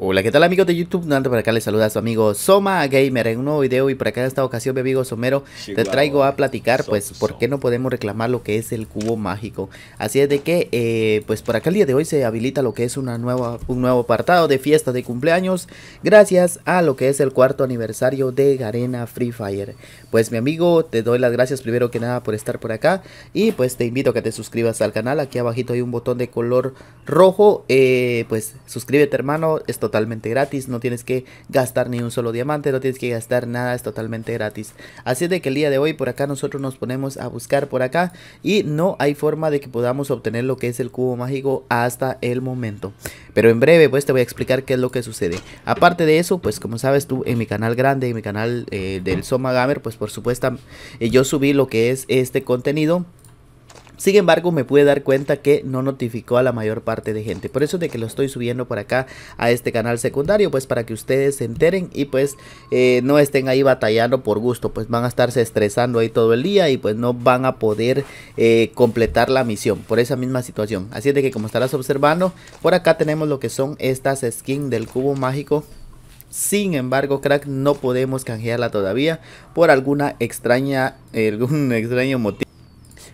Hola, ¿qué tal amigos de YouTube? Nando por acá les saluda a su amigo Soma Gamer en un nuevo video y por acá en esta ocasión mi amigo Somero te traigo a platicar pues por qué no podemos reclamar lo que es el cubo mágico. Así es de que eh, pues por acá el día de hoy se habilita lo que es una nueva, un nuevo apartado de fiestas de cumpleaños gracias a lo que es el cuarto aniversario de Garena Free Fire. Pues mi amigo te doy las gracias primero que nada por estar por acá y pues te invito a que te suscribas al canal. Aquí abajito hay un botón de color rojo, eh, pues suscríbete hermano, esto totalmente gratis, no tienes que gastar ni un solo diamante, no tienes que gastar nada, es totalmente gratis. Así de que el día de hoy por acá nosotros nos ponemos a buscar por acá y no hay forma de que podamos obtener lo que es el cubo mágico hasta el momento. Pero en breve pues te voy a explicar qué es lo que sucede. Aparte de eso pues como sabes tú en mi canal grande, en mi canal eh, del Soma Gamer pues por supuesto eh, yo subí lo que es este contenido sin embargo, me pude dar cuenta que no notificó a la mayor parte de gente. Por eso de que lo estoy subiendo por acá a este canal secundario, pues para que ustedes se enteren y pues eh, no estén ahí batallando por gusto. Pues van a estarse estresando ahí todo el día y pues no van a poder eh, completar la misión por esa misma situación. Así es de que como estarás observando, por acá tenemos lo que son estas skins del cubo mágico sin embargo, crack, no podemos canjearla todavía por alguna extraña, algún extraño motivo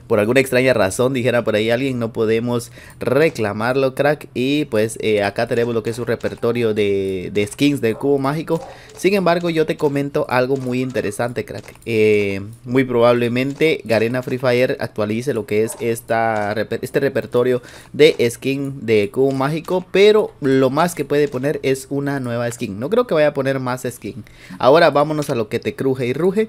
por alguna extraña razón, dijera por ahí alguien, no podemos reclamarlo, crack. Y pues eh, acá tenemos lo que es su repertorio de, skins del cubo mágico. Sin embargo, yo te comento algo muy interesante, crack. Eh, muy probablemente Garena Free Fire actualice lo que es esta, este repertorio de skin de cubo mágico. Pero lo más que puede poner es una nueva skin. No creo que vaya a poner más skin. Ahora vámonos a lo que te cruje y ruge.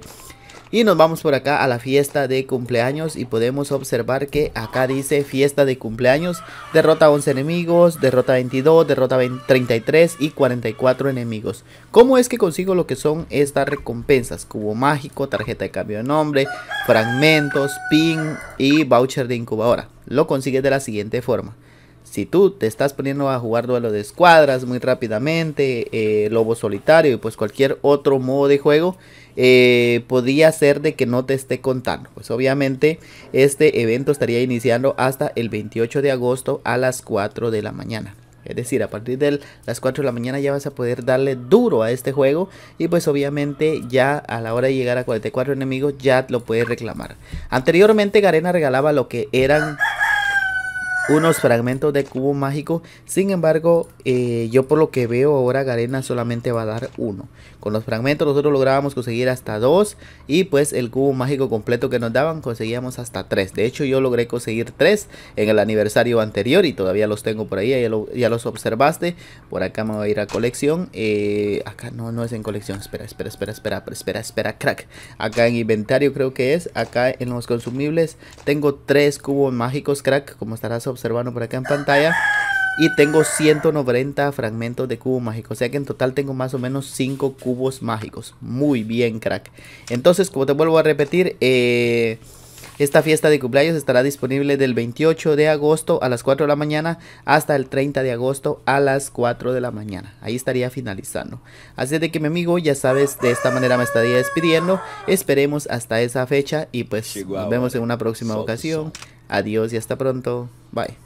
Y nos vamos por acá a la fiesta de cumpleaños y podemos observar que acá dice fiesta de cumpleaños. Derrota 11 enemigos, derrota 22, derrota 33 y 44 enemigos. ¿Cómo es que consigo lo que son estas recompensas? Cubo mágico, tarjeta de cambio de nombre, fragmentos, pin y voucher de incubadora. Lo consigues de la siguiente forma si tú te estás poniendo a jugar duelo de escuadras muy rápidamente, eh, lobo solitario y pues cualquier otro modo de juego, podía eh, podría ser de que no te esté contando. Pues obviamente este evento estaría iniciando hasta el 28 de agosto a las 4 de la mañana. Es decir, a partir de las 4 de la mañana ya vas a poder darle duro a este juego. Y pues obviamente ya a la hora de llegar a 44 enemigos ya lo puedes reclamar. Anteriormente Garena regalaba lo que eran unos fragmentos de cubo mágico. Sin embargo, eh, yo por lo que veo ahora Garena solamente va a dar uno. Con los fragmentos nosotros lográbamos conseguir hasta dos. Y pues el cubo mágico completo que nos daban conseguíamos hasta tres. De hecho yo logré conseguir tres en el aniversario anterior y todavía los tengo por ahí. Ya, los observaste. Por acá me voy a ir a colección. Eh, acá no, no es en colección. Espera, espera, espera, espera, espera, espera, crack. Acá en inventario creo que es. Acá en los consumibles tengo tres cubos mágicos, crack. Como estarás observando observando por acá en pantalla. Y tengo 190 fragmentos de cubo mágico. O sea que en total tengo más o menos 5 cubos mágicos. Muy bien, crack. Entonces, como te vuelvo a repetir, eh, esta fiesta de cumpleaños estará disponible del 28 de agosto a las 4 de la mañana hasta el 30 de agosto a las 4 de la mañana. Ahí estaría finalizando. Así de que mi amigo, ya sabes, de esta manera me estaría despidiendo. Esperemos hasta esa fecha y pues nos vemos en una próxima ocasión. Adiós y hasta pronto. Bye.